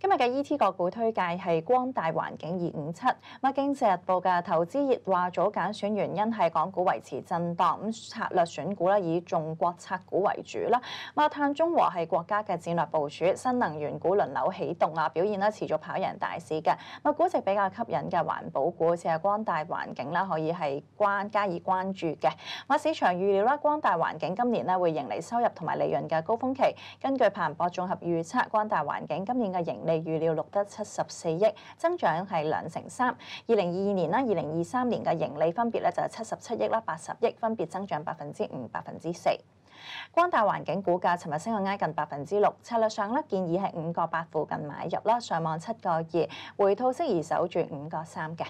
今日嘅 E.T. 個股推介係光大環境二五七。乜經濟日報嘅投資熱話早揀選原因係港股維持震盪，咁策略選股咧以重國策股為主啦。啊，碳中和係國家嘅戰略部署，新能源股輪流起動啊，表現咧持續跑贏大市嘅。啊，估值比較吸引嘅環保股，似係光大環境啦，可以係關加以關注嘅。乜市場預料啦，光大環境今年咧會迎嚟收入同埋利潤嘅高峰期。根據彭博綜合預測，光大環境今年嘅盈盈利預料錄得七十四億，增長係兩成三。二零二二年啦，二零二三年嘅盈利分別咧就係七十七億啦，八十億，分別增長百分之五、百分之四。光大環境股價尋日升到挨近百分之六，策略上咧建議係五個八附近買入啦，上望七個二，回吐適宜守住五個三嘅。